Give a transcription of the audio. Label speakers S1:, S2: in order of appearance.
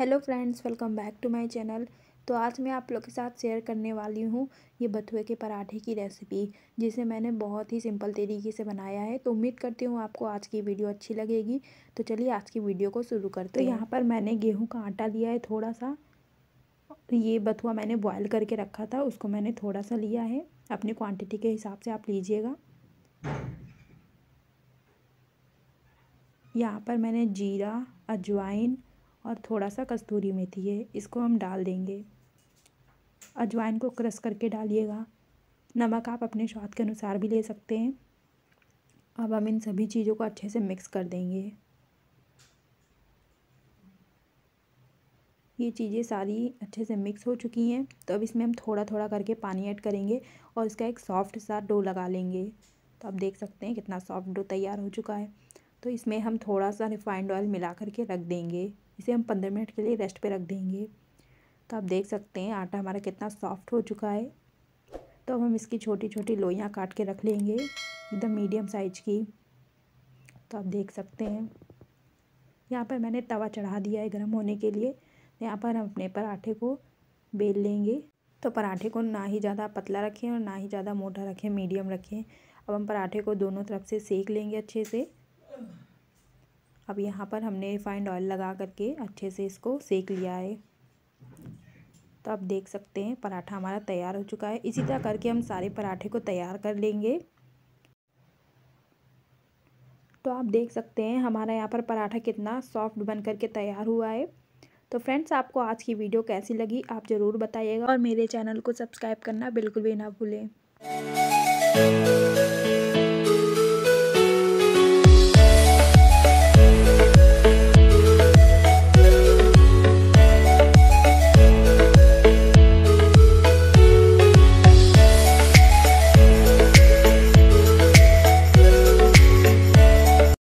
S1: hello friends welcome back to my channel तो आज मैं आप लोग के साथ शेयर करने वाली हूँ ये बथुए के पराठे की रेसिपी जिसे मैंने बहुत ही सिंपल तरीके से बनाया है तो उम्मीद करती हूँ आपको आज की वीडियो अच्छी लगेगी तो चलिए आज की वीडियो को शुरू करते तो हैं तो यहाँ पर मैंने गेहूँ का आटा लिया है थोड़ा सा ये बथुआ मैंने बॉयल करके रखा था उसको मैंने थोड़ा सा लिया है अपनी क्वान्टिटी के हिसाब से आप लीजिएगा यहाँ पर मैंने जीरा अजवाइन और थोड़ा सा कस्तूरी मेथी है इसको हम डाल देंगे अजवाइन को क्रश करके डालिएगा नमक आप अपने स्वाद के अनुसार भी ले सकते हैं अब हम इन सभी चीज़ों को अच्छे से मिक्स कर देंगे ये चीज़ें सारी अच्छे से मिक्स हो चुकी हैं तो अब इसमें हम थोड़ा थोड़ा करके पानी ऐड करेंगे और इसका एक सॉफ्ट सा डो लगा लेंगे तो आप देख सकते हैं कितना सॉफ्ट डो तैयार हो चुका है तो इसमें हम थोड़ा सा रिफाइंड ऑयल मिला करके रख देंगे इसे हम पंद्रह मिनट के लिए रेस्ट पे रख देंगे तो आप देख सकते हैं आटा हमारा कितना सॉफ्ट हो चुका है तो अब हम इसकी छोटी छोटी लोइयाँ काट के रख लेंगे एकदम मीडियम साइज़ की तो आप देख सकते हैं यहाँ पर मैंने तवा चढ़ा दिया है गर्म होने के लिए यहाँ पर हम अपने पराठे को बेल लेंगे तो पराठे को ना ही ज़्यादा पतला रखें और ना ही ज़्यादा मोटा रखें मीडियम रखें अब हम पराठे को दोनों तरफ से सेक लेंगे अच्छे से अब यहाँ पर हमने रिफाइंड ऑयल लगा करके अच्छे से इसको सेक लिया है तो आप देख सकते हैं पराठा हमारा तैयार हो चुका है इसी तरह करके हम सारे पराठे को तैयार कर लेंगे तो आप देख सकते हैं हमारा यहाँ पर पराठा कितना सॉफ्ट बन करके तैयार हुआ है तो फ्रेंड्स आपको आज की वीडियो कैसी लगी आप ज़रूर बताइएगा और मेरे चैनल को सब्सक्राइब करना बिल्कुल भी ना भूलें